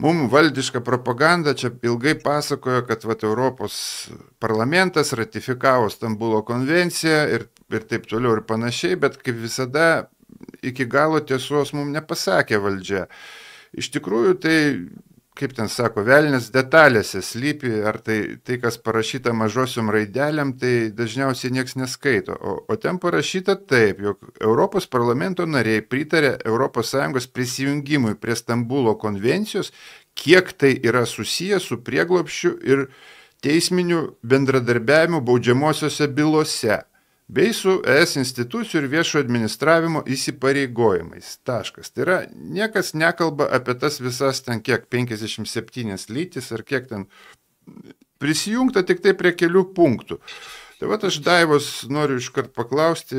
Mums valdiška propaganda čia ilgai pasakojo, kad vat, Europos parlamentas ratifikavo Stambulo konvenciją ir, ir taip toliau ir panašiai, bet kaip visada iki galo tiesos mums nepasakė valdžia. Iš tikrųjų, tai kaip ten sako, velnės detalėse slypi, ar tai, tai kas parašyta mažosiom raideliam, tai dažniausiai niekas neskaito. O, o ten parašyta taip, jog Europos parlamento nariai pritarė ES prisijungimui prie Stambulo konvencijos, kiek tai yra susiję su prieglopščiu ir teisminiu bendradarbiavimu baudžiamosiose bylose bei su ES institucijų ir viešo administravimo įsipareigojimais. Taškas. Tai yra, niekas nekalba apie tas visas ten kiek 57 lytis ar kiek ten prisijungta tik tai prie kelių punktų. Tai va, aš Daivos noriu iškart paklausti,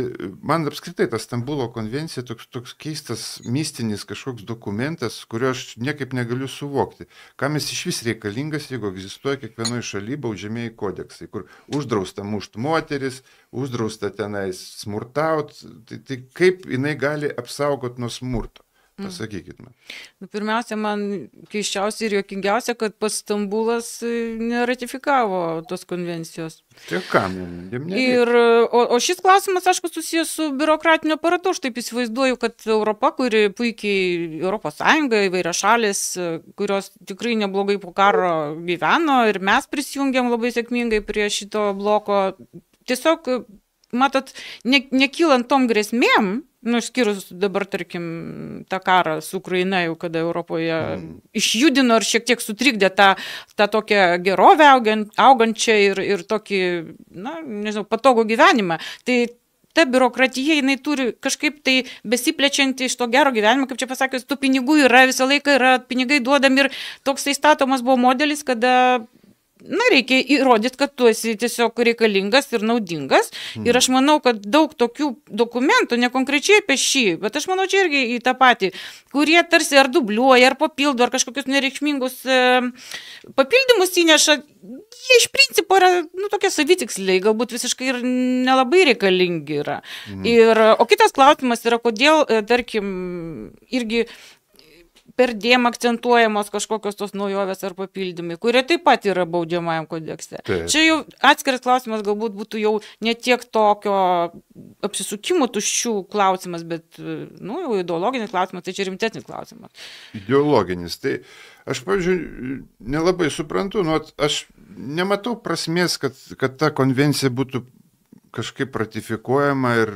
man apskritai ta Stambulo konvencija toks, toks keistas mistinis kažkoks dokumentas, kurio aš niekaip negaliu suvokti. Kam jis iš vis reikalingas, jeigu egzistuoja kiekvienoje šalyje baudžiamieji kodeksai, kur uždrausta mušt moteris, uždrausta tenais smurtaut, tai, tai kaip jinai gali apsaugoti nuo smurto? Mm. Pasakykit man. Nu, pirmiausia, man keiščiausia ir jokingiausia, kad pats Stambulas e, neratifikavo tos konvencijos. Tai kam? Nu, ir, e, o, o šis klausimas, aišku, susijęs su biurokratiniu aparatu. Aš taip įsivaizduoju, kad Europa, kuri puikiai, Europos Sąjunga, įvairios šalis, e, kurios tikrai neblogai po karo gyveno ir mes prisijungėm labai sėkmingai prie šito bloko, tiesiog, matot, ne, nekylant tom grėsmėm, Nu, išskyrus dabar, tarkim, tą karą su Ukraina, jau kada Europoje mm. išjudino ir šiek tiek sutrikdė tą, tą tokią gerovę augančią ir, ir tokį, na, nežinau, patogų gyvenimą. Tai ta biurokratija, jinai turi kažkaip tai besiplečianti iš to gero gyvenimo, kaip čia pasakius, tų pinigų yra, visą laiką yra, pinigai duodami ir toksai statomas buvo modelis, kada na, reikia įrodyti, kad tu esi tiesiog reikalingas ir naudingas. Mm. Ir aš manau, kad daug tokių dokumentų, ne konkrečiai apie šį, bet aš manau čia irgi į tą patį, kurie tarsi ar dubliuoja, ar papildo, ar kažkokius nereikšmingus e, papildymus įneša, jie iš principo yra, nu, tokie savitiksliai, galbūt visiškai ir nelabai reikalingi yra. Mm. Ir, o kitas klausimas yra, kodėl, e, tarkim, irgi per dėm akcentuojamos kažkokios tos naujovės ar papildymai, kurie taip pat yra baudžiamajam kodekse. Taip. Čia jau atskiras klausimas galbūt būtų jau ne tiek tokio apsisukimų tuščių klausimas, bet, nu, jau ideologinis klausimas, tai čia rimtesnis klausimas. Ideologinis, tai aš, pavyzdžiui, nelabai suprantu, nu, aš nematau prasmės, kad, kad ta konvencija būtų kažkaip ratifikuojama ir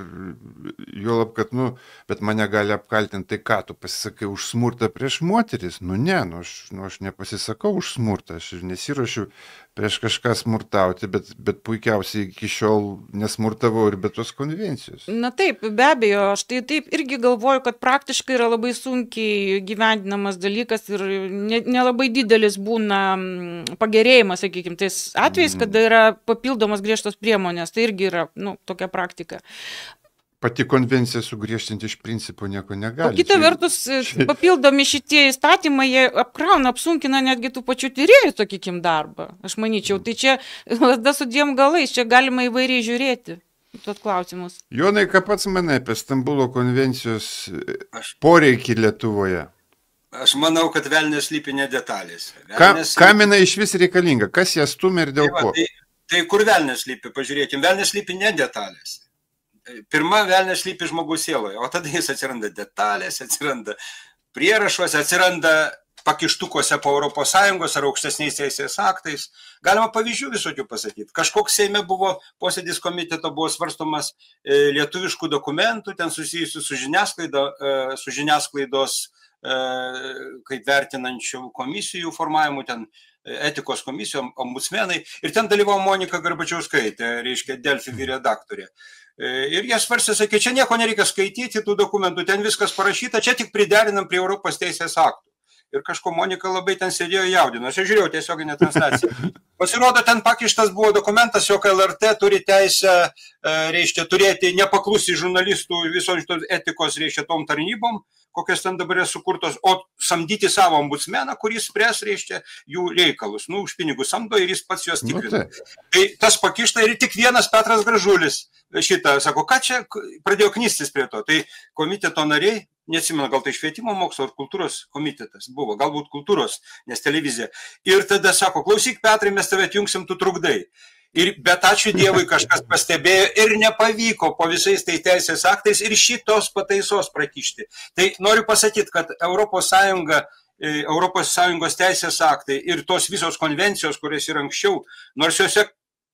juolab, kad, nu, bet mane gali apkaltinti, tai ką tu pasisakai už smurtą prieš moteris? Nu ne, nu aš, nu, aš nepasisakau už smurtą, aš ir nesiuošiu prieš kažką smurtauti, bet, bet puikiausiai iki šiol nesmurtavau ir be tos konvencijos. Na taip, be abejo, aš tai taip irgi galvoju, kad praktiškai yra labai sunkiai gyvendinamas dalykas ir nelabai ne, ne didelis būna mm, pagerėjimas, sakykime, tais atvejais, mm. kada yra papildomas griežtos priemonės, tai irgi yra yra nu, tokia praktika pati konvencija sugriežtinti iš principo nieko negali. O kita vertus, e, papildomi šitie įstatymai, jie apkrauna, apsunkina netgi tų pačių tyriejų, sakykim, darbą. Aš manyčiau, tai čia lasda su dviem galais, čia galima įvairiai žiūrėti. Tuos klausimus. Jonai, ką pats manai apie Stambulo konvencijos e, aš, poreikį Lietuvoje? Aš manau, kad velnės lypi ne detalės. Ka, lypi... Kamina iš vis reikalinga. Kas ją stumia ir dėl tai va, ko? Tai, Tai kur velnės lypi, pažiūrėkime, velnės lypi ne detalėse. Pirma, velnės lypi žmogus sieloje, o tada jis atsiranda detalėse, atsiranda prierašuose, atsiranda pakištukuose po ES ar aukštesniais teisės aktais. Galima pavyzdžių visokių pasakyti. Kažkoks Seime buvo posėdis komiteto, buvo svarstomas e, lietuviškų dokumentų, ten susijusių su, žiniasklaida, e, su žiniasklaidos e, kaip vertinančių komisijų formavimu, ten etikos komisijom, ombudsmenai. Ir ten dalyvavo Monika Garbačiauskaitė, reiškia Delfi mhm. redaktorė. E, ir jie svarstė, sakė, čia nieko nereikia skaityti tų dokumentų, ten viskas parašyta, čia tik priderinam prie Europos teisės aktų ir kažko Monika labai ten sėdėjo jaudino. Aš žiūrėjau tiesioginę transliaciją. Pasirodo, ten pakištas buvo dokumentas, jog LRT turi teisę, e, reiškia, turėti nepaklusi žurnalistų visos šitos etikos, reiškia, tom tarnybom, kokios ten dabar yra sukurtos, o samdyti savo ombudsmeną, kuris spręs, reiškia, jų reikalus. Nu, už pinigus samdo ir jis pats juos nu tikrina. Nu, tai. tai tas pakišta ir tik vienas Petras Gražulis šitą, sako, ką čia, pradėjo knystis prie to. Tai komiteto nariai neatsimenu gal tai švietimo mokslo ar kultūros komitetas buvo galbūt kultūros nes televizija ir tada sako klausyk petrai mes tave atjungsim tu trukdai ir bet ačiū dievui kažkas pastebėjo ir nepavyko po visais tai teisės aktais ir šitos pataisos prakišti tai noriu pasakyt kad europos sąjunga e, Europos Sąjungos teisės aktai ir tos visos konvencijos, kurios yra anksčiau, nors jose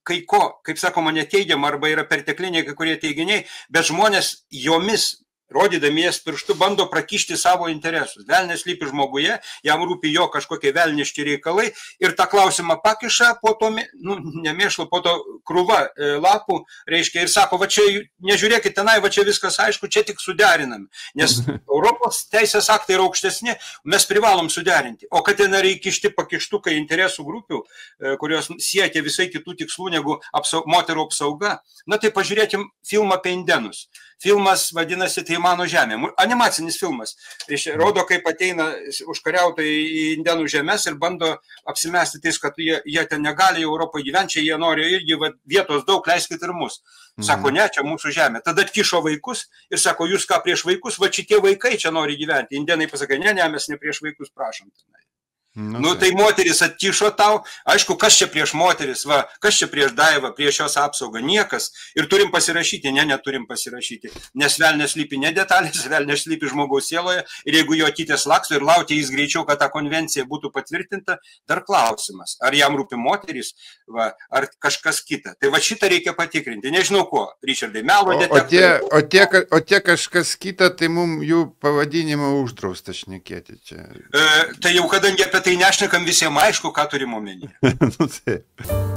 kai ko, kaip sakoma, neteigiama arba yra pertekliniai kai kurie teiginiai, bet žmonės jomis rodydami jas pirštu, bando prakišti savo interesus. Velnės lypi žmoguje, jam rūpi jo kažkokie velniški reikalai ir tą klausimą pakiša, po to, nu, nemėšlo, po to krūva e, lapų, reiškia, ir sako, va čia, nežiūrėkit tenai, va čia viskas aišku, čia tik suderinami. Nes Europos teisės aktai yra aukštesni, mes privalom suderinti. O kad ten reikia išti pakištukai interesų grupių, e, kurios siekia visai kitų tikslų negu apsau moterų apsauga, na tai pažiūrėkim filmą apie indenus. Filmas vadinasi Tai mano žemė. Animacinis filmas. Reiškia, mhm. rodo, kaip ateina užkariautojai į Indenų žemės ir bando apsimesti tais, kad jie, jie ten negali Europoje gyventi, jie nori irgi va, vietos daug, leiskit ir mus. Mhm. Sako, ne, čia mūsų žemė. Tada kišo vaikus ir sako, jūs ką prieš vaikus, va šitie vaikai čia nori gyventi. Indienai pasakė, ne, ne, mes ne prieš vaikus prašom. Tenai. Nu, nu tai. tai moteris atkišo tau, aišku, kas čia prieš moteris, va, kas čia prieš daivą, prieš jos apsaugą, niekas. Ir turim pasirašyti, ne, neturim pasirašyti, nes velnės lypi ne detalės, velnės lypi žmogaus sieloje ir jeigu jo atytės laksto ir laukia jis greičiau, kad ta konvencija būtų patvirtinta, dar klausimas, ar jam rūpi moteris, va, ar kažkas kita. Tai va šitą reikia patikrinti, nežinau ko, Richardai, melo detektoriai. O, o, tie, o, tie, o tie kažkas kita, tai mums jų pavadinimą uždrausta šnekėti čia. E, tai jau kadangi apie tai nešnekam visiems aišku, ką turim omenyje. nu, taip.